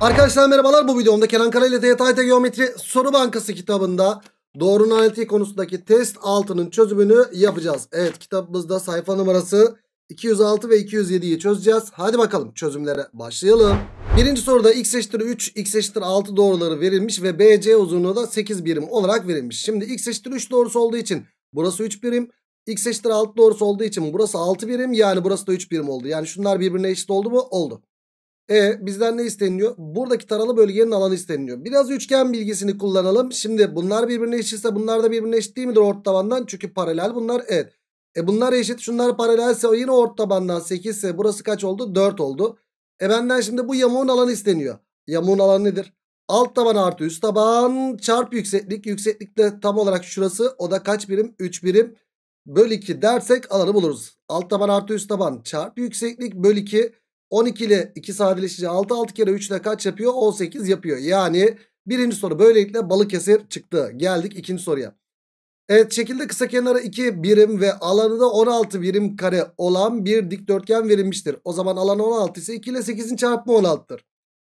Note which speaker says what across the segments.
Speaker 1: Arkadaşlar merhabalar bu videomda Kenan Kara ile TYT Geometri Soru Bankası kitabında doğrunun analitiği konusundaki test altının çözümünü yapacağız. Evet kitabımızda sayfa numarası 206 ve 207'yi çözeceğiz. Hadi bakalım çözümlere başlayalım. Birinci soruda x eşittir 3, x eşittir 6 doğruları verilmiş ve BC uzunluğu da 8 birim olarak verilmiş. Şimdi x eşittir 3 doğrusu olduğu için burası 3 birim. X eşittir 6 doğrusu olduğu için burası 6 birim yani burası da 3 birim oldu. Yani şunlar birbirine eşit oldu mu? Oldu. E bizden ne isteniyor? Buradaki taralı bölgenin alanı isteniyor. Biraz üçgen bilgisini kullanalım. Şimdi bunlar birbirine eşitse bunlar da birbirine eşit değil midir ort tabandan? Çünkü paralel bunlar evet. E bunlar eşit şunlar paralelse yine ort tabandan 8 ise burası kaç oldu? 4 oldu. E benden şimdi bu yamuğun alanı isteniyor. Yamuğun alanı nedir? Alt taban artı üst taban çarp yükseklik. Yükseklik de tam olarak şurası. O da kaç birim? 3 birim. Böl 2 dersek alanı buluruz. Alt taban artı üst taban çarp yükseklik böl 2. 12 ile 2 sadeleşince 6 6 kere 3 ile kaç yapıyor? 18 yapıyor. Yani birinci soru böylelikle Balıkesir çıktı. Geldik ikinci soruya. Evet şekilde kısa kenarı 2 birim ve alanı da 16 birim kare olan bir dikdörtgen verilmiştir. O zaman alan 16 ise 2 ile 8'in çarpımı 16'tır.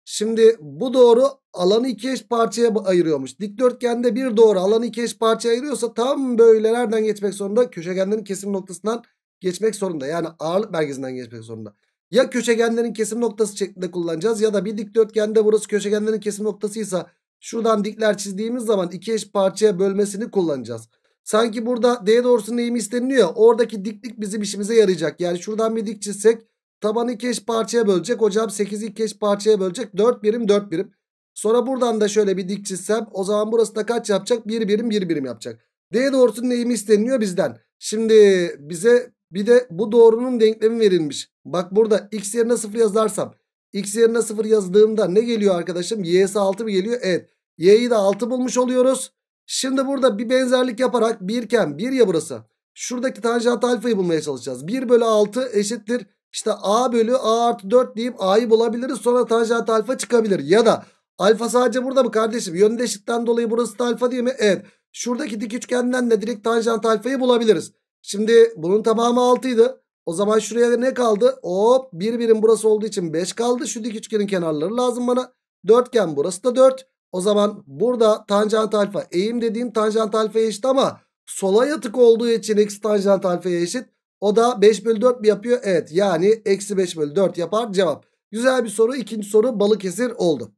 Speaker 1: Şimdi bu doğru alanı iki eş parçaya ayırıyormuş. Dikdörtgende bir doğru alanı iki eş parçaya ayırıyorsa tam böyle nereden geçmek zorunda? Köşegenlerin kesim noktasından geçmek zorunda. Yani ağırlık merkezinden geçmek zorunda. Ya köşegenlerin kesim noktası şeklinde kullanacağız ya da bir dikdörtgende burası köşegenlerin kesim noktasıysa şuradan dikler çizdiğimiz zaman iki eş parçaya bölmesini kullanacağız. Sanki burada D doğrusunun eğimi isteniliyor. Oradaki diklik bizim işimize yarayacak. Yani şuradan bir dik çizsek tabanı iki eş parçaya bölecek. Hocam 8'i iki eş parçaya bölecek. 4 birim 4 birim. Sonra buradan da şöyle bir dik çizsem o zaman burası da kaç yapacak? 1 bir birim 1 bir birim yapacak. D doğrusunun eğimi isteniliyor bizden. Şimdi bize bir de bu doğrunun denklemi verilmiş. Bak burada x yerine 0 yazarsam x yerine 0 yazdığımda ne geliyor arkadaşım? y'si 6 mı geliyor? Evet. y'yi de 6 bulmuş oluyoruz. Şimdi burada bir benzerlik yaparak 1 iken 1 ya burası. Şuradaki tanjant alfayı bulmaya çalışacağız. 1 bölü 6 eşittir. İşte a bölü a artı 4 deyip a'yı bulabiliriz. Sonra tanjant alfa çıkabilir. Ya da alfa sadece burada mı kardeşim? Yönünde eşitten dolayı burası da alfa değil mi? Evet. Şuradaki dik üçgenden de direkt tanjant alfayı bulabiliriz. Şimdi bunun tamamı 6'ydı. O zaman şuraya ne kaldı? Hop bir birim burası olduğu için 5 kaldı. Şu dik üçgenin kenarları lazım bana. Dörtgen burası da 4. O zaman burada tanjant alfa eğim dediğim tanjant alfaya eşit ama sola yatık olduğu için eksi tanjant alfaya eşit. O da 5 bölü 4 mi yapıyor? Evet yani eksi 5 bölü 4 yapar cevap. Güzel bir soru. İkinci soru Balıkesir oldu.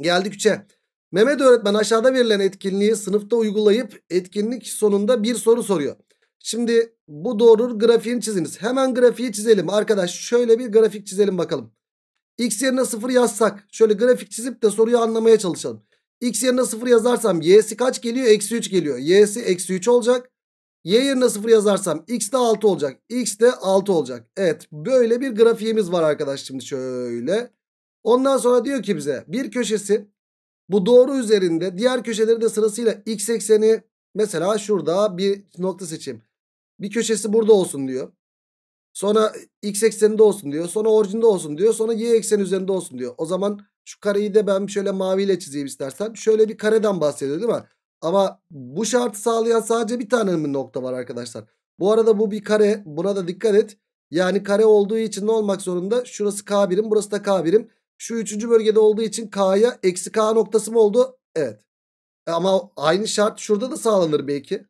Speaker 1: Geldik 3'e. Mehmet öğretmen aşağıda verilen etkinliği sınıfta uygulayıp etkinlik sonunda bir soru soruyor. Şimdi bu doğurur grafiğini çiziniz. Hemen grafiği çizelim arkadaş. Şöyle bir grafik çizelim bakalım. X yerine 0 yazsak. Şöyle grafik çizip de soruyu anlamaya çalışalım. X yerine 0 yazarsam y'si kaç geliyor? Eksi 3 geliyor. Y'si eksi 3 olacak. Y yerine 0 yazarsam x de 6 olacak. X de 6 olacak. Evet böyle bir grafiğimiz var arkadaş şimdi şöyle. Ondan sonra diyor ki bize bir köşesi bu doğru üzerinde diğer köşeleri de sırasıyla x ekseni mesela şurada bir nokta seçeyim. Bir köşesi burada olsun diyor. Sonra x ekseninde olsun diyor. Sonra orijinde olsun diyor. Sonra y ekseni üzerinde olsun diyor. O zaman şu kareyi de ben şöyle maviyle çizeyim istersen. Şöyle bir kareden bahsediyor değil mi? Ama bu şartı sağlayan sadece bir tane mi nokta var arkadaşlar. Bu arada bu bir kare. Buna da dikkat et. Yani kare olduğu için ne olmak zorunda? Şurası k birim burası da k birim. Şu üçüncü bölgede olduğu için k'ya eksi k noktası mı oldu? Evet. Ama aynı şart şurada da sağlanır belki.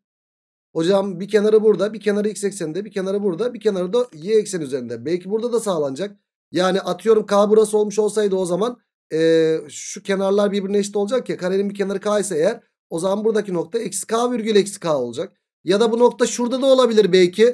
Speaker 1: Hocam bir kenarı burada bir kenarı x ekseninde bir kenarı burada bir kenarı da y eksen üzerinde. Belki burada da sağlanacak. Yani atıyorum k burası olmuş olsaydı o zaman e, şu kenarlar birbirine eşit olacak ya. Karenin bir kenarı k ise eğer o zaman buradaki nokta eksi k virgül eksi k olacak. Ya da bu nokta şurada da olabilir belki.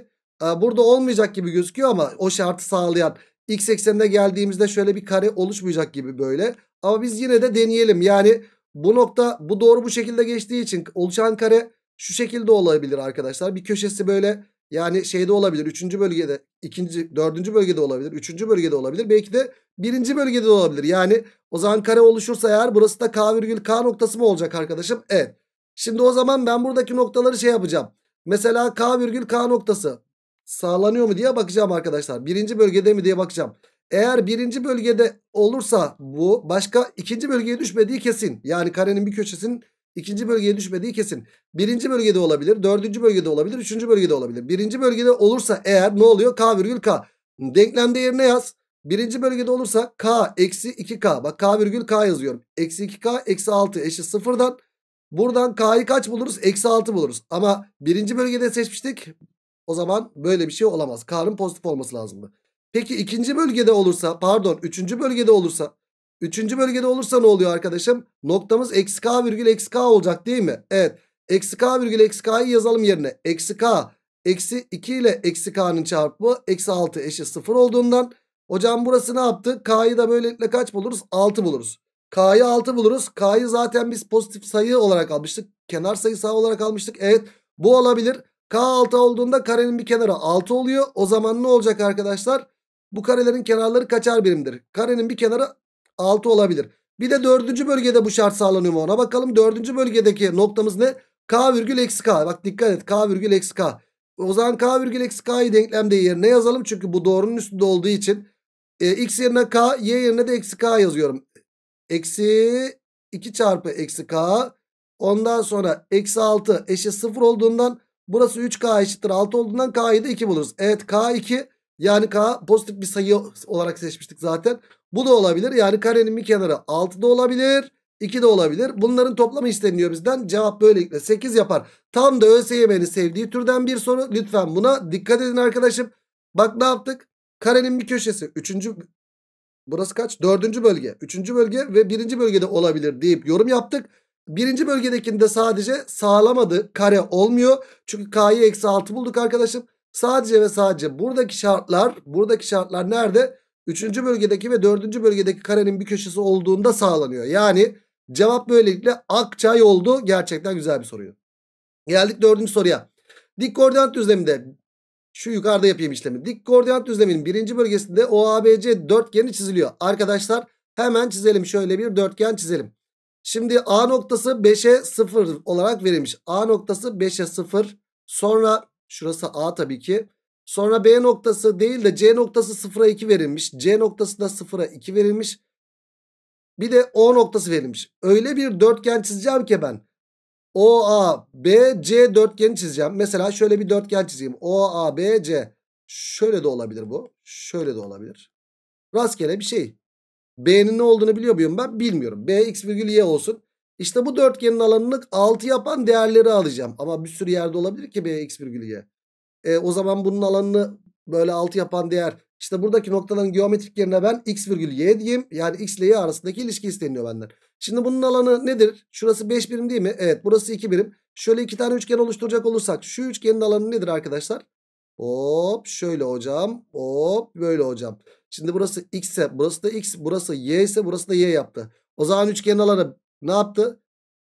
Speaker 1: E, burada olmayacak gibi gözüküyor ama o şartı sağlayan x eksenine geldiğimizde şöyle bir kare oluşmayacak gibi böyle. Ama biz yine de deneyelim. Yani bu nokta bu doğru bu şekilde geçtiği için oluşan kare şu şekilde olabilir arkadaşlar. Bir köşesi böyle yani şeyde olabilir. Üçüncü bölgede, ikinci, dördüncü bölgede olabilir. Üçüncü bölgede olabilir. Belki de birinci bölgede de olabilir. Yani o zaman kare oluşursa eğer burası da K virgül K noktası mı olacak arkadaşım? Evet. Şimdi o zaman ben buradaki noktaları şey yapacağım. Mesela K virgül K noktası sağlanıyor mu diye bakacağım arkadaşlar. Birinci bölgede mi diye bakacağım. Eğer birinci bölgede olursa bu başka ikinci bölgeye düşmediği kesin. Yani karenin bir köşesinin İkinci bölgeye düşmediği kesin. Birinci bölgede olabilir. Dördüncü bölgede olabilir. Üçüncü bölgede olabilir. Birinci bölgede olursa eğer ne oluyor? K virgül K. Denklemde yerine yaz. Birinci bölgede olursa K eksi 2K. Bak K virgül K yazıyorum. Eksi 2K eksi 6 eşit sıfırdan. Buradan K'yı kaç buluruz? Eksi 6 buluruz. Ama birinci bölgede seçmiştik. O zaman böyle bir şey olamaz. K'nın pozitif olması lazımdı. Peki ikinci bölgede olursa pardon üçüncü bölgede olursa Üçüncü bölgede olursa ne oluyor arkadaşım? Noktamız eksi k virgül eksi k olacak değil mi? Evet. Eksi k virgül eksi k'yı yazalım yerine. Eksi k eksi 2 ile eksi k'nın çarpımı eksi 6 eşit 0 olduğundan. Hocam burası ne yaptı? K'yı da böylelikle kaç buluruz? 6 buluruz. K'yı 6 buluruz. K'yı zaten biz pozitif sayı olarak almıştık. Kenar sayısı olarak almıştık. Evet bu olabilir. K 6 olduğunda karenin bir kenarı 6 oluyor. O zaman ne olacak arkadaşlar? Bu karelerin kenarları kaçar birimdir? Karenin bir kenarı 6 olabilir. Bir de dördüncü bölgede bu şart sağlanıyor mu ona bakalım. Dördüncü bölgedeki noktamız ne? K virgül eksi K. Bak dikkat et K virgül eksi K. O zaman K virgül eksi K'yı denklemde yerine yazalım. Çünkü bu doğrunun üstünde olduğu için. E, X yerine K, Y yerine de eksi K yazıyorum. Eksi 2 çarpı eksi K. Ondan sonra eksi 6 eşit 0 olduğundan burası 3K eşittir 6 olduğundan K'yı da 2 buluruz. Evet K 2 yani K pozitif bir sayı olarak seçmiştik zaten. Bu da olabilir. Yani karenin bir kenarı 6 da olabilir. 2 de olabilir. Bunların toplamı isteniyor bizden. Cevap böylelikle 8 yapar. Tam da ÖSYM'nin sevdiği türden bir soru. Lütfen buna dikkat edin arkadaşım. Bak ne yaptık? Karenin bir köşesi. Üçüncü Burası kaç? Dördüncü bölge. Üçüncü bölge ve birinci bölgede olabilir deyip yorum yaptık. Birinci bölgedekinde sadece sağlamadı. Kare olmuyor. Çünkü K'yı eksi 6 bulduk arkadaşım. Sadece ve sadece buradaki şartlar, buradaki şartlar nerede? Üçüncü bölgedeki ve dördüncü bölgedeki karenin bir köşesi olduğunda sağlanıyor. Yani cevap böylelikle Akçay oldu. Gerçekten güzel bir soruyu. Geldik dördüncü soruya. Dik koordinat düzleminde şu yukarıda yapayım işlemi. Dik koordinat düzleminin birinci bölgesinde OABC dörtgeni çiziliyor. Arkadaşlar hemen çizelim. Şöyle bir dörtgen çizelim. Şimdi A noktası 5'e 0 olarak verilmiş. A noktası 5'e 0. Sonra Şurası A tabii ki. Sonra B noktası değil de C noktası 0'a 2 verilmiş. C noktası da 0'a 2 verilmiş. Bir de O noktası verilmiş. Öyle bir dörtgen çizeceğim ki ben. O A B C dörtgeni çizeceğim. Mesela şöyle bir dörtgen çizeyim. O A B C. Şöyle de olabilir bu. Şöyle de olabilir. Rastgele bir şey. B'nin ne olduğunu biliyor muyum ben? Bilmiyorum. B x virgül y olsun. İşte bu dörtgenin alanını 6 yapan değerleri alacağım. Ama bir sürü yerde olabilir ki bx virgül y. E, o zaman bunun alanını böyle 6 yapan değer. İşte buradaki noktaların geometrik yerine ben x virgül y diyeyim. Yani x ile y arasındaki ilişki isteniyor benden. Şimdi bunun alanı nedir? Şurası 5 birim değil mi? Evet burası 2 birim. Şöyle iki tane üçgen oluşturacak olursak şu üçgenin alanı nedir arkadaşlar? Hop şöyle hocam. Hop böyle hocam. Şimdi burası x ise burası da x. Burası y ise burası da y yaptı. O zaman üçgenin alanı ne yaptı?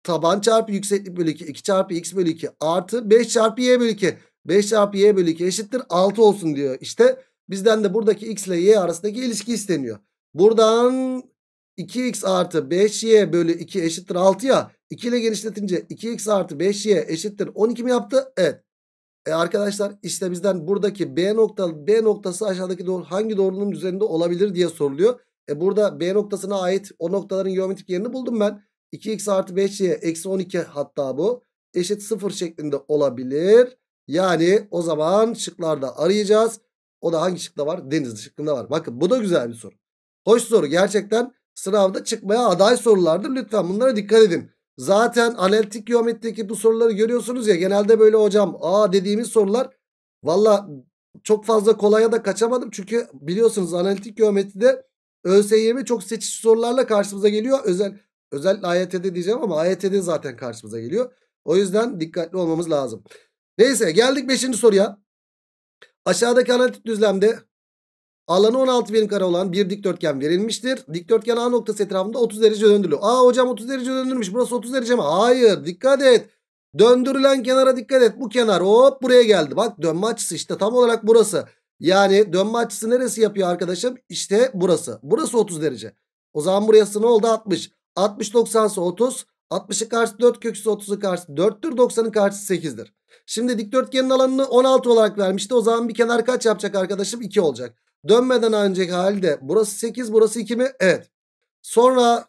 Speaker 1: Taban çarpı yükseklik bölü 2. 2 çarpı x bölü 2 artı 5 çarpı y bölü 2. 5 çarpı y bölü 2 eşittir 6 olsun diyor. İşte bizden de buradaki x ile y arasındaki ilişki isteniyor. Buradan 2x artı 5y bölü 2 eşittir 6 ya. 2 ile genişletince 2x artı 5y eşittir 12 mi yaptı? Evet. E arkadaşlar işte bizden buradaki B nokta B noktası aşağıdaki doğru, hangi doğrunun üzerinde olabilir diye soruluyor. E burada B noktasına ait o noktaların geometrik yerini buldum ben. 2x artı 5y eksi 12 hatta bu eşit 0 şeklinde olabilir. Yani o zaman şıklarda arayacağız. O da hangi şıkta var? Deniz şıkkında var. Bakın bu da güzel bir soru. Hoş soru gerçekten sınavda çıkmaya aday sorulardır. Lütfen bunlara dikkat edin. Zaten analitik geometrideki bu soruları görüyorsunuz ya genelde böyle hocam aa dediğimiz sorular valla çok fazla kolaya da kaçamadım. Çünkü biliyorsunuz analitik geometride ÖSYM çok seçici sorularla karşımıza geliyor. Özel Özellikle AYT'de diyeceğim ama AYT'de zaten karşımıza geliyor. O yüzden dikkatli olmamız lazım. Neyse geldik 5. soruya. Aşağıdaki analitik düzlemde alanı 16 birim kare olan bir dikdörtgen verilmiştir. Dikdörtgen A noktası etrafında 30 derece döndürülüyor. Aa hocam 30 derece döndürmüş. Burası 30 derece mi? Hayır dikkat et. Döndürülen kenara dikkat et. Bu kenar hop buraya geldi. Bak dönme açısı işte tam olarak burası. Yani dönme açısı neresi yapıyor arkadaşım? İşte burası. Burası 30 derece. O zaman burası ne oldu? 60. 60 90 ise 30. 60'ı karşısı 4 köküsü 30'u karşısı 4'tür. 90'ın karşısı 8'dir. Şimdi dikdörtgenin alanını 16 olarak vermişti. O zaman bir kenar kaç yapacak arkadaşım? 2 olacak. Dönmeden önceki halde burası 8 burası 2 mi? Evet. Sonra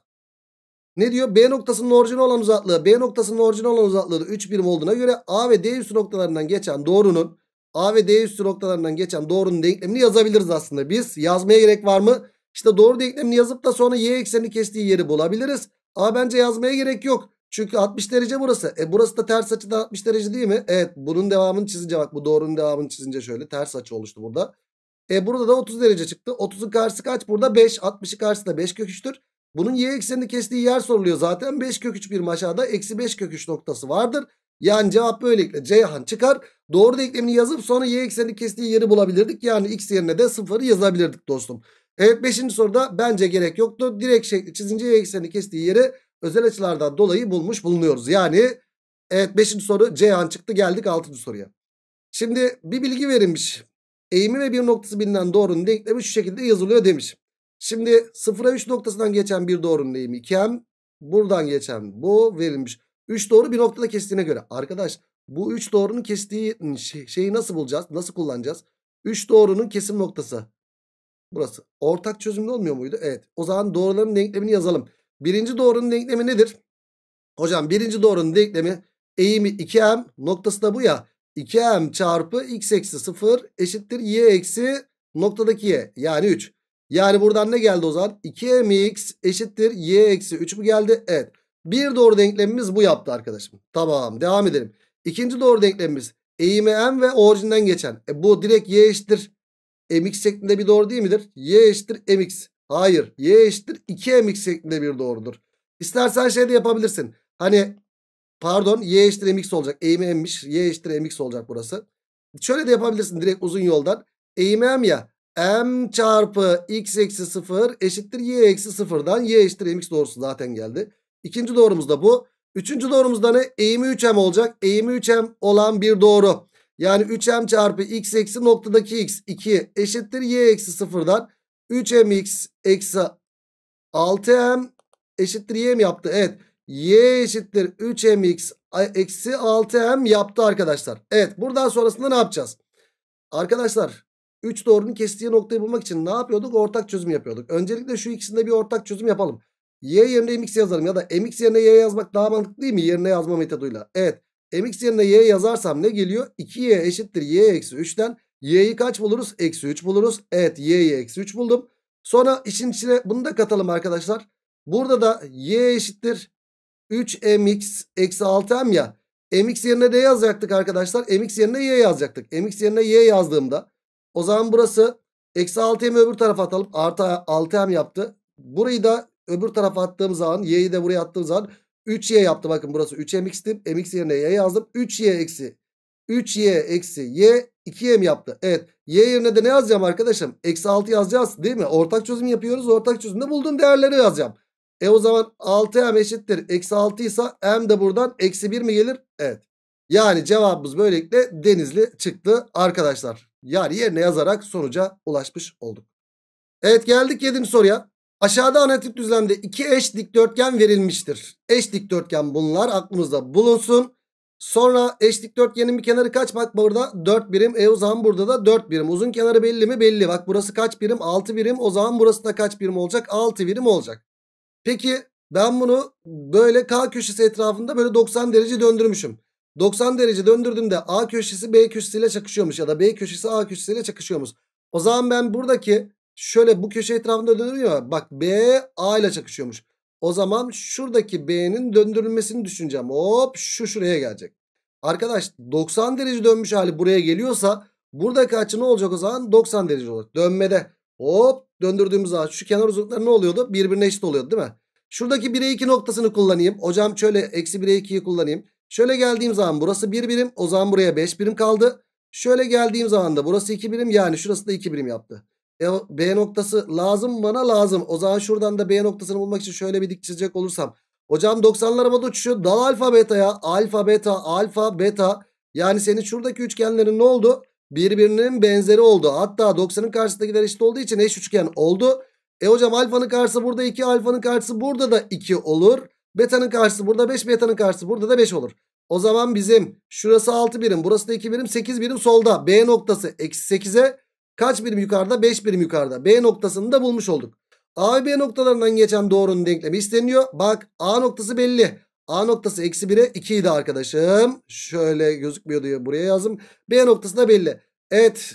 Speaker 1: ne diyor? B noktasının orijinal olan uzaklığı. B noktasının orijinal olan uzaklığı da 3 birim olduğuna göre A ve D üstü noktalarından geçen doğrunun A ve D üstü noktalarından geçen doğrunun denklemini yazabiliriz aslında. Biz yazmaya gerek var mı? İşte doğru denklemini yazıp da sonra y ekseni kestiği yeri bulabiliriz. Ama bence yazmaya gerek yok. Çünkü 60 derece burası. E burası da ters açıda 60 derece değil mi? Evet bunun devamını çizince bak bu doğrunun devamını çizince şöyle ters açı oluştu burada. E burada da 30 derece çıktı. 30'un karşısı kaç? Burada 5. 60'ı karşısı da 5 köküçtür. Bunun y eksenini kestiği yer soruluyor zaten. 5 köküç bir aşağıda eksi 5 köküç noktası vardır. Yani cevap böylelikle Ceyhan çıkar. Doğru denklemini yazıp sonra y eksenini kestiği yeri bulabilirdik. Yani x yerine de 0'ı yazabilirdik dostum. Evet 5. soruda bence gerek yoktu. Direkt şekli çizince y ekseni hani kestiği yeri özel açılardan dolayı bulmuş bulunuyoruz. Yani evet 5. soru C an çıktı geldik 6. soruya. Şimdi bir bilgi verilmiş. Eğimi ve bir noktası bilinen doğrunun denklemi şu şekilde yazılıyor demiş. Şimdi 0'a 3 noktasından geçen bir doğrunun eğimi 2 Buradan geçen bu verilmiş. 3 doğru bir noktada kestiğine göre. Arkadaş bu 3 doğrunun kestiği şey, şeyi nasıl bulacağız? Nasıl kullanacağız? 3 doğrunun kesim noktası burası. Ortak çözümlü olmuyor muydu? Evet. O zaman doğruların denklemini yazalım. Birinci doğrunun denklemi nedir? Hocam birinci doğrunun denklemi eğimi 2m noktası da bu ya. 2m çarpı x eksi 0 eşittir y eksi noktadaki y yani 3. Yani buradan ne geldi o zaman? 2mx eşittir y eksi 3 mü geldi? Evet. Bir doğru denklemimiz bu yaptı arkadaşım. Tamam devam edelim. İkinci doğru denklemimiz eğimi m ve orijinden geçen. E, bu direkt y eşittir mx şeklinde bir doğru değil midir? y eşittir mx. Hayır y eşittir 2mx şeklinde bir doğrudur. İstersen şey de yapabilirsin. Hani pardon y eşittir mx olacak. Eğimi mmiş y eşittir mx olacak burası. Şöyle de yapabilirsin direkt uzun yoldan. Eğimi m ya m çarpı x eksi 0 eşittir y eksi 0'dan y eşittir mx doğrusu zaten geldi. İkinci doğrumuz da bu. Üçüncü doğrumuzda ne? Eğimi 3m olacak. Eğimi 3m olan bir doğru. Yani 3m çarpı x eksi noktadaki x 2 eşittir y eksi sıfırdan 3mx eksi 6m eşittir y mi yaptı? Evet y eşittir 3mx eksi 6m yaptı arkadaşlar. Evet buradan sonrasında ne yapacağız? Arkadaşlar 3 doğrunun kestiği noktayı bulmak için ne yapıyorduk? Ortak çözüm yapıyorduk. Öncelikle şu ikisinde bir ortak çözüm yapalım. Y yerine mx yazarım ya da mx yerine y yazmak daha mantıklı değil mi? Yerine yazma metoduyla. Evet mx yerine y yazarsam ne geliyor? 2y eşittir y eksi 3'ten. y'yi kaç buluruz? Eksi 3 buluruz. Evet y'yi eksi 3 buldum. Sonra işin içine bunu da katalım arkadaşlar. Burada da y eşittir 3mx eksi 6m ya. mx yerine ne yazacaktık arkadaşlar? mx yerine y yazacaktık. mx yerine y yazdığımda o zaman burası eksi 6 m öbür tarafa atalım. Artı 6m yaptı. Burayı da öbür tarafa attığım zaman y'yi de buraya attığım zaman 3y yaptı bakın burası 3mx'ti. mx yerine y yazdım. 3y eksi 3y eksi y 2 m yaptı? Evet. Y yerine de ne yazacağım arkadaşım? Eksi 6 yazacağız değil mi? Ortak çözüm yapıyoruz. Ortak çözümde bulduğum değerleri yazacağım. E o zaman 6m eşittir. Eksi 6 ise m de buradan eksi 1 mi gelir? Evet. Yani cevabımız böylelikle denizli çıktı arkadaşlar. Yani yerine yazarak sonuca ulaşmış olduk. Evet geldik 7. soruya. Aşağıda analitik düzlemde iki eş dikdörtgen verilmiştir. Eş dikdörtgen bunlar aklımızda bulunsun. Sonra eş dikdörtgenin bir kenarı kaç? Bak burada 4 birim. E o zaman burada da 4 birim. Uzun kenarı belli mi? Belli. Bak burası kaç birim? 6 birim. O zaman burası da kaç birim olacak? 6 birim olacak. Peki ben bunu böyle K köşesi etrafında böyle 90 derece döndürmüşüm. 90 derece döndürdüğümde A köşesi B köşesiyle çakışıyormuş ya da B köşesi A köşesiyle çakışıyormuş. O zaman ben buradaki Şöyle bu köşe etrafında dönüyor. Bak B A ile çakışıyormuş. O zaman şuradaki B'nin döndürülmesini düşüneceğim. Hop şu şuraya gelecek. Arkadaş 90 derece dönmüş hali buraya geliyorsa buradaki açı ne olacak o zaman? 90 derece olacak. Dönmede hop döndürdüğümüz zaman şu kenar uzunlukları ne oluyordu? Birbirine eşit oluyordu değil mi? Şuradaki 1'e 2 noktasını kullanayım. Hocam şöyle eksi 1'e 2'yi kullanayım. Şöyle geldiğim zaman burası 1 birim. O zaman buraya 5 birim kaldı. Şöyle geldiğim zaman da burası 2 birim. Yani şurası da 2 birim yaptı. E, B noktası lazım bana lazım. O zaman şuradan da B noktasını bulmak için şöyle bir dik çizecek olursam. Hocam 90'lar havada uçuşuyor. Dal alfa beta ya, Alfa beta alfa beta. Yani senin şuradaki üçgenlerin ne oldu? Birbirinin benzeri oldu. Hatta 90'ın karşısındakiler eşit olduğu için eş üçgen oldu. E hocam alfanın karşısı burada 2. Alfanın karşısı burada da 2 olur. Beta'nın karşısı burada 5. Beta'nın karşısı burada da 5 olur. O zaman bizim şurası 6 birim. Burası da 2 birim. 8 birim solda. B noktası eksi 8'e. Kaç birim yukarıda? 5 birim yukarıda. B noktasını da bulmuş olduk. A ve B noktalarından geçen doğrunun denklemi isteniyor. Bak A noktası belli. A noktası eksi 1'e 2 idi arkadaşım. Şöyle gözükmüyordu buraya yazdım. B noktası da belli. Evet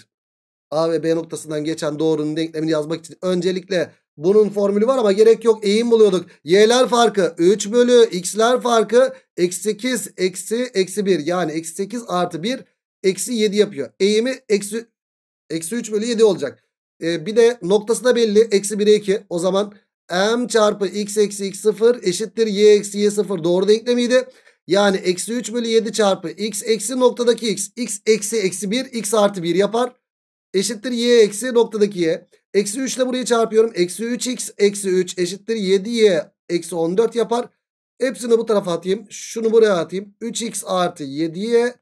Speaker 1: A ve B noktasından geçen doğrunun denklemini yazmak için öncelikle bunun formülü var ama gerek yok. Eğim buluyorduk. Y'ler farkı 3 bölü x'ler farkı eksi 8 eksi eksi 1 yani eksi 8 artı 1 eksi 7 yapıyor. Eğimi eksi Eksi 3 bölü 7 olacak. E, bir de noktası da belli. Eksi 1'e 2. O zaman m çarpı x eksi x 0 eşittir y eksi y 0 doğru denklemiydi. Yani eksi 3 bölü 7 çarpı x eksi noktadaki x. x eksi eksi 1 x artı 1 yapar. Eşittir y eksi noktadaki y. Eksi 3 ile burayı çarpıyorum. Eksi 3x eksi 3 eşittir 7y eksi 14 yapar. Hepsini bu tarafa atayım. Şunu buraya atayım. 3x artı 7y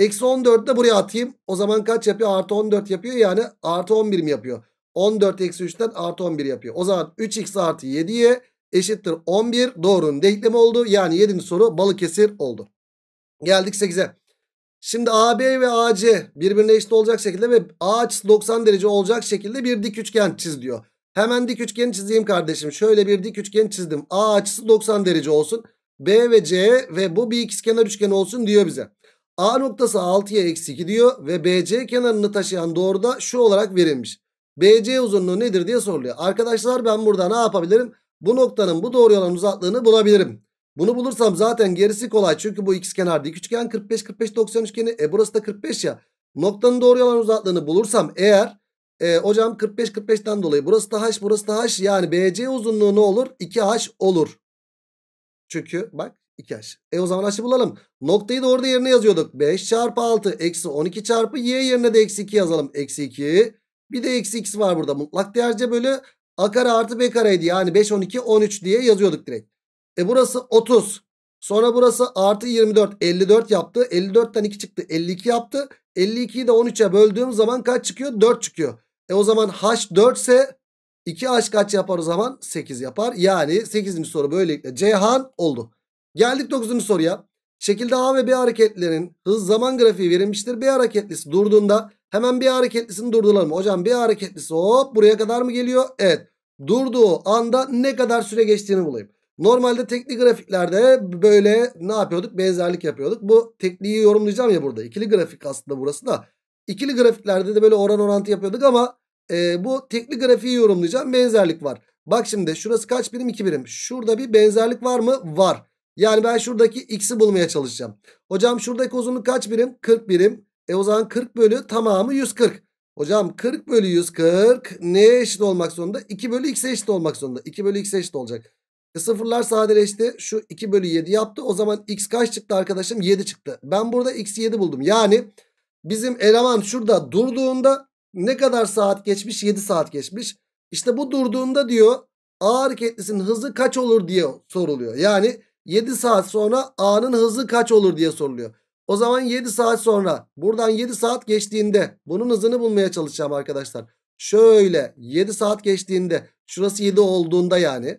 Speaker 1: Eksi 14 de buraya atayım. O zaman kaç yapıyor? Artı 14 yapıyor. Yani artı 11 mi yapıyor? 14 eksi 3'ten artı 11 yapıyor. O zaman 3x artı 7'ye eşittir 11. Doğrunun denklemi oldu. Yani 7. soru Balıkesir oldu. Geldik 8'e. Şimdi AB ve AC birbirine eşit olacak şekilde ve açısı 90 derece olacak şekilde bir dik üçgen çiz diyor. Hemen dik üçgeni çizeyim kardeşim. Şöyle bir dik üçgen çizdim. A açısı 90 derece olsun. B ve C ve bu bir ikizkenar üçgen olsun diyor bize. A noktası 6'ya eksi 2 diyor ve BC kenarını taşıyan doğru da şu olarak verilmiş. BC uzunluğu nedir diye soruluyor. Arkadaşlar ben burada ne yapabilirim? Bu noktanın bu doğru olan uzaklığını bulabilirim. Bunu bulursam zaten gerisi kolay. Çünkü bu ikizkenar dik üçgen 45 45 90 üçgeni. E burası da 45 ya. Noktanın doğru olan uzaklığını bulursam eğer e, hocam 45 45'ten dolayı burası da h burası da h yani BC uzunluğu ne olur? 2h olur. Çünkü bak 2h. E o zaman h'ı bulalım. Noktayı da orada yerine yazıyorduk. 5 çarpı 6 eksi 12 çarpı y yerine de eksi 2 yazalım. Eksi 2. Bir de eksi x var burada. Mutlak değerce bölü a kare artı b kareydi. Yani 5 12 13 diye yazıyorduk direkt. E burası 30. Sonra burası artı 24 54 yaptı. 54'ten 2 çıktı 52 yaptı. 52'yi de 13'e böldüğüm zaman kaç çıkıyor? 4 çıkıyor. E o zaman h 4 ise 2h kaç yapar o zaman? 8 yapar. Yani 8. soru böylelikle Ceyhan oldu. Geldik 9. soruya. Şekilde A ve B hareketlerinin hız zaman grafiği verilmiştir. B hareketlisi durduğunda hemen B hareketlisini durdular mı? Hocam B hareketlisi hop buraya kadar mı geliyor? Evet. Durduğu anda ne kadar süre geçtiğini bulayım. Normalde tekli grafiklerde böyle ne yapıyorduk? Benzerlik yapıyorduk. Bu tekniği yorumlayacağım ya burada. İkili grafik aslında burası da. İkili grafiklerde de böyle oran orantı yapıyorduk ama e, bu tekli grafiği yorumlayacağım. Benzerlik var. Bak şimdi şurası kaç birim? 2 birim. Şurada bir benzerlik var mı? Var. Yani ben şuradaki x'i bulmaya çalışacağım. Hocam şuradaki uzunluk kaç birim? 40 birim. E o zaman 40 bölü tamamı 140. Hocam 40 bölü 140 neye eşit olmak zorunda? 2 bölü x'e eşit olmak zorunda. 2 bölü x'e eşit olacak. E sıfırlar sadeleşti. Şu 2 bölü 7 yaptı. O zaman x kaç çıktı arkadaşım? 7 çıktı. Ben burada x'i 7 buldum. Yani bizim eleman şurada durduğunda ne kadar saat geçmiş? 7 saat geçmiş. İşte bu durduğunda diyor A hareketlisinin hızı kaç olur diye soruluyor. Yani 7 saat sonra A'nın hızı kaç olur diye soruluyor. O zaman 7 saat sonra buradan 7 saat geçtiğinde bunun hızını bulmaya çalışacağım arkadaşlar. Şöyle 7 saat geçtiğinde şurası 7 olduğunda yani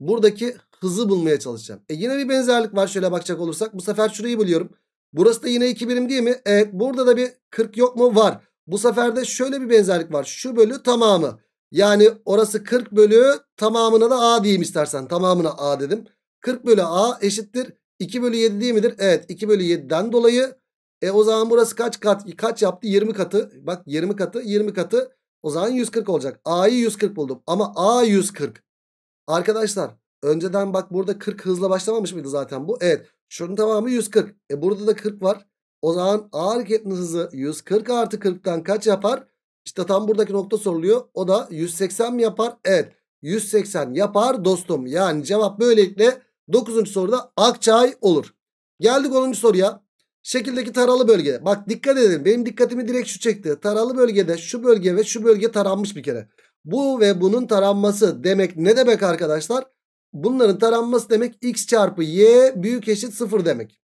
Speaker 1: buradaki hızı bulmaya çalışacağım. E yine bir benzerlik var şöyle bakacak olursak. Bu sefer şurayı buluyorum. Burası da yine 2 birim değil mi? Evet burada da bir 40 yok mu? Var. Bu sefer de şöyle bir benzerlik var. Şu bölü tamamı. Yani orası 40 bölü tamamına da A diyeyim istersen. Tamamına A dedim. 40 bölü A eşittir 2 bölü 7 değil midir? Evet 2 bölü 7'den dolayı. E o zaman burası kaç kat kaç yaptı? 20 katı. Bak 20 katı 20 katı. O zaman 140 olacak. A'yı 140 buldum. Ama A 140. Arkadaşlar önceden bak burada 40 hızla başlamamış mıydı zaten bu? Evet. Şunun tamamı 140. E burada da 40 var. O zaman A hareketinin hızı 140 artı 40'tan kaç yapar? İşte tam buradaki nokta soruluyor. O da 180 mi yapar? Evet. 180 yapar dostum. Yani cevap böylelikle Dokuzuncu soruda Akçay olur. Geldik onuncu soruya. Şekildeki taralı bölgede. Bak dikkat edin. Benim dikkatimi direkt şu çekti. Taralı bölgede şu bölge ve şu bölge taranmış bir kere. Bu ve bunun taranması demek ne demek arkadaşlar? Bunların taranması demek x çarpı y büyük eşit sıfır demek.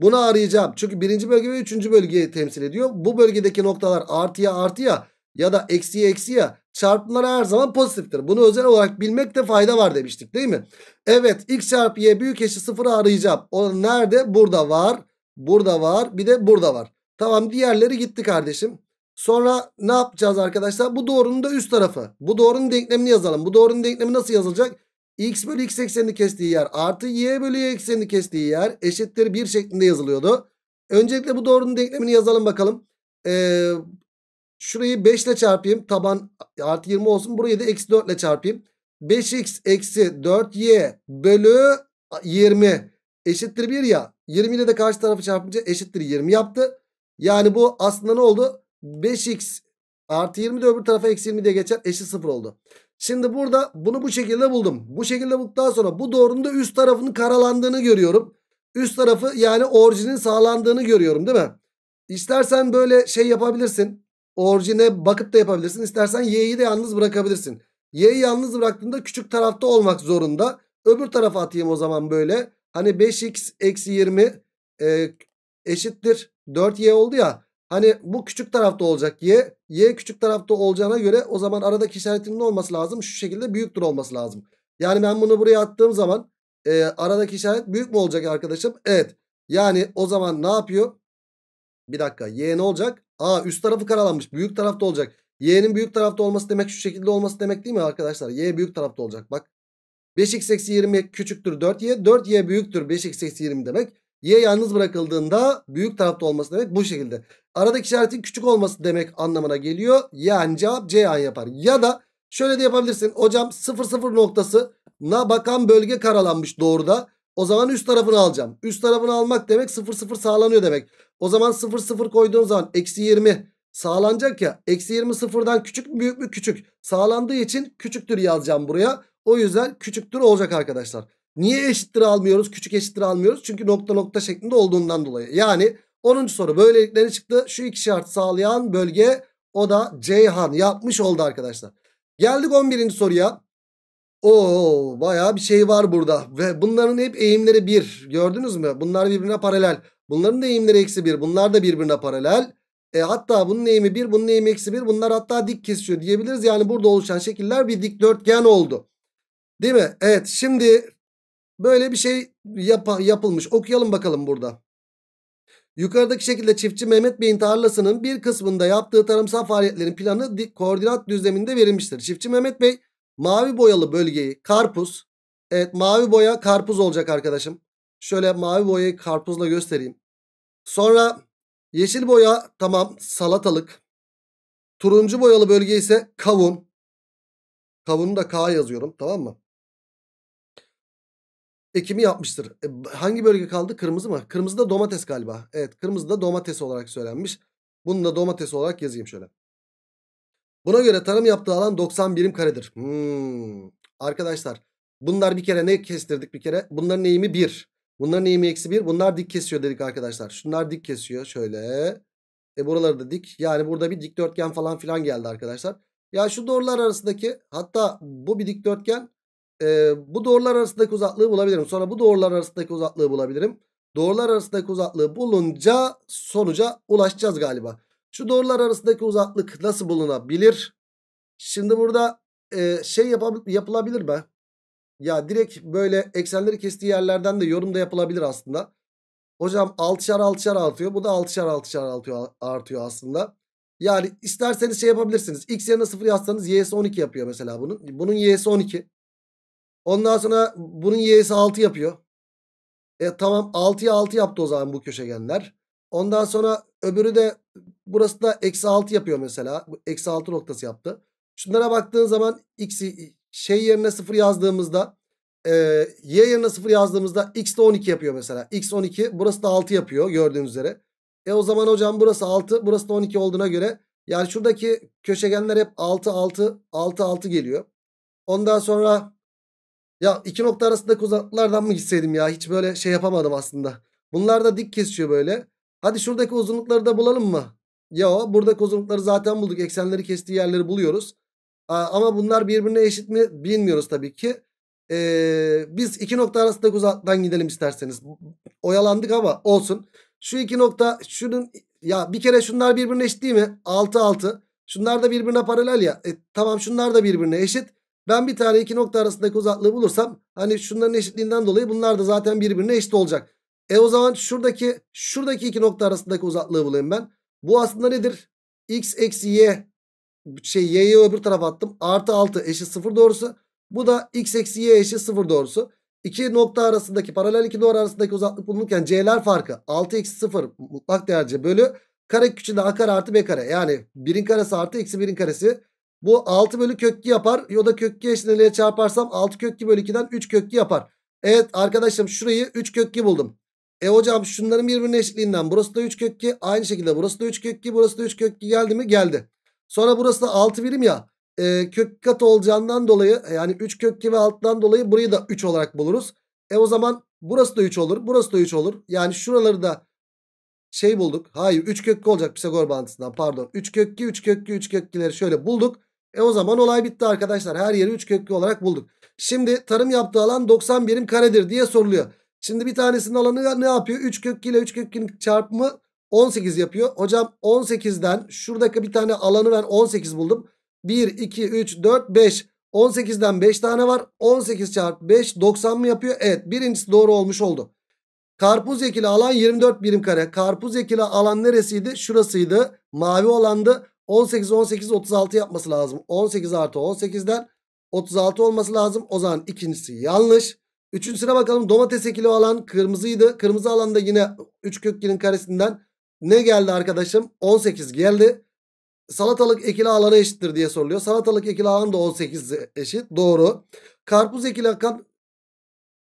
Speaker 1: Bunu arayacağım. Çünkü birinci bölge ve üçüncü bölgeyi temsil ediyor. Bu bölgedeki noktalar artıya artıya ya da eksi eksi ya çarpımları her zaman pozitiftir. Bunu özel olarak bilmekte fayda var demiştik değil mi? Evet x çarpı y büyük eşit sıfırı arayacağım. O nerede? Burada var. Burada var. Bir de burada var. Tamam diğerleri gitti kardeşim. Sonra ne yapacağız arkadaşlar? Bu doğrunun da üst tarafı. Bu doğrunun denklemini yazalım. Bu doğrunun denklemi nasıl yazılacak? x bölü x eksenini kestiği yer artı y bölü y eksenini kestiği yer eşittir 1 şeklinde yazılıyordu. Öncelikle bu doğrunun denklemini yazalım bakalım. Ee, Şurayı 5 ile çarpayım. Taban artı 20 olsun. Burayı da eksi 4 ile çarpayım. 5x eksi 4y bölü 20 eşittir 1 ya. 20 ile de karşı tarafı çarpınca eşittir 20 yaptı. Yani bu aslında ne oldu? 5x artı 20 de öbür tarafa eksi 20 diye geçer. Eşit 0 oldu. Şimdi burada bunu bu şekilde buldum. Bu şekilde bulduktan sonra bu doğrunun da üst tarafının karalandığını görüyorum. Üst tarafı yani orijinin sağlandığını görüyorum değil mi? İstersen böyle şey yapabilirsin. Orijine bakıp da yapabilirsin. İstersen y'yi de yalnız bırakabilirsin. Y'yi yalnız bıraktığında küçük tarafta olmak zorunda. Öbür tarafa atayım o zaman böyle. Hani 5x eksi 20 e, eşittir 4y oldu ya. Hani bu küçük tarafta olacak y. Y küçük tarafta olacağına göre o zaman aradaki işaretinin ne olması lazım? Şu şekilde büyüktür olması lazım. Yani ben bunu buraya attığım zaman e, aradaki işaret büyük mü olacak arkadaşım? Evet. Yani o zaman ne yapıyor? Bir dakika y ne olacak? A üst tarafı karalanmış. Büyük tarafta olacak. Y'nin büyük tarafta olması demek şu şekilde olması demek değil mi arkadaşlar? Y büyük tarafta olacak bak. 5x eksi 20 küçüktür 4y. 4y büyüktür 5x eksi 20 demek. Y yalnız bırakıldığında büyük tarafta olması demek bu şekilde. Aradaki işaretin küçük olması demek anlamına geliyor. Yani cevap C an yapar. Ya da şöyle de yapabilirsin. Hocam 0.0 0 noktasına bakan bölge karalanmış doğruda. O zaman üst tarafını alacağım. Üst tarafını almak demek 0.0 sağlanıyor demek. O zaman 0 0 koyduğun zaman eksi 20 sağlanacak ya. Eksi 20 sıfırdan küçük mü büyük mü küçük. Sağlandığı için küçüktür yazacağım buraya. O yüzden küçüktür olacak arkadaşlar. Niye eşittir almıyoruz? Küçük eşittir almıyoruz. Çünkü nokta nokta şeklinde olduğundan dolayı. Yani 10. soru böylelikle çıktı. Şu iki şart sağlayan bölge o da Ceyhan yapmış oldu arkadaşlar. Geldik 11. soruya. Oo bayağı bir şey var burada. Ve bunların hep eğimleri bir. Gördünüz mü? Bunlar birbirine paralel. Bunların da eğimleri eksi 1. Bunlar da birbirine paralel. E hatta bunun eğimi 1, bunun eğimi eksi 1. Bunlar hatta dik kesiyor diyebiliriz. Yani burada oluşan şekiller bir dikdörtgen oldu. Değil mi? Evet şimdi böyle bir şey yap yapılmış. Okuyalım bakalım burada. Yukarıdaki şekilde çiftçi Mehmet Bey'in tarlasının bir kısmında yaptığı tarımsal faaliyetlerin planı dik koordinat düzleminde verilmiştir. Çiftçi Mehmet Bey mavi boyalı bölgeyi karpuz. Evet mavi boya karpuz olacak arkadaşım. Şöyle mavi boyayı karpuzla göstereyim. Sonra yeşil boya tamam salatalık. Turuncu boyalı bölge ise kavun. Kavunu da K yazıyorum tamam mı? ekimi yapmıştır. E, hangi bölge kaldı? Kırmızı mı? Kırmızı da domates galiba. Evet kırmızı da domates olarak söylenmiş. Bunu da domates olarak yazayım şöyle. Buna göre tarım yaptığı alan 90 birim karedir. Hmm. Arkadaşlar bunlar bir kere ne kestirdik bir kere? Bunların eğimi 1. Bunların eğimi eksi 1. Bunlar dik kesiyor dedik arkadaşlar. Şunlar dik kesiyor şöyle. E buraları da dik. Yani burada bir dikdörtgen falan filan geldi arkadaşlar. Ya şu doğrular arasındaki hatta bu bir dikdörtgen. E, bu doğrular arasındaki uzaklığı bulabilirim. Sonra bu doğrular arasındaki uzaklığı bulabilirim. Doğrular arasındaki uzaklığı bulunca sonuca ulaşacağız galiba. Şu doğrular arasındaki uzaklık nasıl bulunabilir? Şimdi burada e, şey yap yapılabilir mi? Ya direkt böyle eksenleri kestiği yerlerden de yorum da yapılabilir aslında. Hocam 6'şar 6'şar artıyor. Bu da 6'şar 6'şar artıyor, aslında. Yani isterseniz şey yapabilirsiniz. X yerine 0 yazsanız y'si 12 yapıyor mesela bunun. Bunun y'si 12. Ondan sonra bunun y'si 6 yapıyor. E tamam 6'ya 6 yaptı o zaman bu köşegenler. Ondan sonra öbürü de burası da eksi 6 yapıyor mesela. Eksi 6 noktası yaptı. Şunlara baktığın zaman x şey yerine 0 yazdığımızda e, y yerine 0 yazdığımızda x de 12 yapıyor mesela. x 12 burası da 6 yapıyor gördüğünüz üzere. E o zaman hocam burası 6 burası da 12 olduğuna göre yani şuradaki köşegenler hep 6 6 6 6 geliyor. Ondan sonra ya iki nokta arasındaki uzaklıklardan mı gitseydim ya hiç böyle şey yapamadım aslında. Bunlar da dik kesiyor böyle. Hadi şuradaki uzunlukları da bulalım mı? Ya buradaki uzunlukları zaten bulduk. Eksenleri kestiği yerleri buluyoruz. Ama bunlar birbirine eşit mi bilmiyoruz tabii ki. Ee, biz iki nokta arasındaki uzaktan gidelim isterseniz. Oyalandık ama olsun. Şu iki nokta şunun ya bir kere şunlar birbirine eşit değil mi? 6 6. Şunlar da birbirine paralel ya. E, tamam şunlar da birbirine eşit. Ben bir tane iki nokta arasındaki uzaklığı bulursam hani şunların eşitliğinden dolayı bunlar da zaten birbirine eşit olacak. E o zaman şuradaki şuradaki iki nokta arasındaki uzaklığı bulayım ben. Bu aslında nedir? X eksi y şey y'yi öbür tarafa attım. Artı 6 eşit 0 doğrusu. Bu da x eksi y eşit 0 doğrusu. İki nokta arasındaki paralel iki doğru arasındaki uzaklık bulunurken c'ler farkı 6 eksi 0 mutlak değerce bölü kare küçüğünde a kare artı b kare. Yani 1'in karesi artı eksi 1'in karesi. Bu 6 bölü kökki yapar. ya da kökki eşitliğe çarparsam 6 kökki bölü 2'den 3 kökki yapar. Evet arkadaşlarım şurayı 3 kökki buldum. E hocam şunların birbirinin eşitliğinden burası da 3 kökki. Aynı şekilde burası da 3 kökki. Burası da 3 kökki geldi mi? Geldi. Sonra burası da 6 birim ya. E, kök kat olacağından dolayı e, yani 3 kök gibi alttan dolayı burayı da 3 olarak buluruz. E o zaman burası da 3 olur. Burası da 3 olur. Yani şuraları da şey bulduk. Hayır 3 kök olacak Pisagor bağıntısından pardon. 3 kökli 2 3 kök 2 3 kök şöyle bulduk. E o zaman olay bitti arkadaşlar. Her yeri 3 kökli olarak bulduk. Şimdi tarım yaptığı alan 90 birim karedir diye soruluyor. Şimdi bir tanesinin alanı ne yapıyor? 3 kök ile 3 kökün çarpımı 18 yapıyor. Hocam 18'den şuradaki bir tane alanı ben 18 buldum. 1, 2, 3, 4, 5. 18'den 5 tane var. 18 çarpı 5 90 mı yapıyor? Evet birincisi doğru olmuş oldu. Karpuz ekili alan 24 birim kare. Karpuz ekili alan neresiydi? Şurasıydı. Mavi olandı. 18, 18, 36 yapması lazım. 18 artı 18'den 36 olması lazım. O zaman ikincisi yanlış. Üçüncüsüne bakalım. Domates ekili alan kırmızıydı. Kırmızı alanda yine 3 kök karesinden ne geldi arkadaşım? 18 geldi. Salatalık ekili alanı eşittir diye soruluyor. Salatalık ekili alanı da 18 eşit. Doğru. Karpuz ekili alan,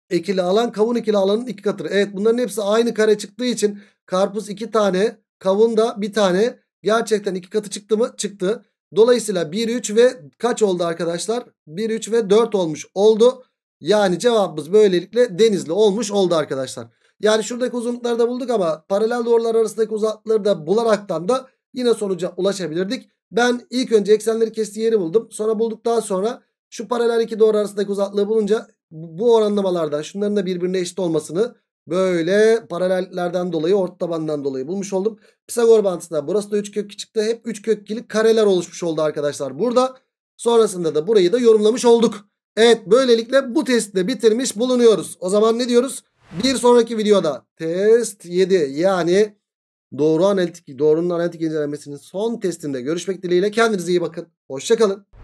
Speaker 1: ekili alan kavun ekili alanın iki katı. Evet bunların hepsi aynı kare çıktığı için karpuz iki tane kavun da bir tane gerçekten iki katı çıktı mı? Çıktı. Dolayısıyla 1, 3 ve kaç oldu arkadaşlar? 1, 3 ve 4 olmuş oldu. Yani cevabımız böylelikle denizli olmuş oldu arkadaşlar. Yani şuradaki uzunlukları da bulduk ama paralel doğrular arasındaki uzaklıkları da bularaktan da yine sonuca ulaşabilirdik. Ben ilk önce eksenleri kestiği yeri buldum. Sonra bulduktan sonra şu paralel iki doğru arasındaki uzaklığı bulunca bu oranlamalardan şunların da birbirine eşit olmasını böyle paralellerden dolayı orta tabandan dolayı bulmuş oldum. Pisagor bantısında burası da 3 kök çıktı. Hep 3 kökli kareler oluşmuş oldu arkadaşlar burada. Sonrasında da burayı da yorumlamış olduk. Evet böylelikle bu testi de bitirmiş bulunuyoruz. O zaman ne diyoruz? Bir sonraki videoda test 7 yani doğru analitik, doğrunun analitik incelenmesinin son testinde görüşmek dileğiyle kendinize iyi bakın. Hoşçakalın.